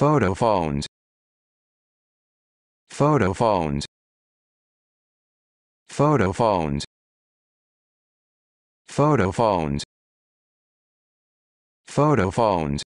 photophones photophones photophones photophones photophones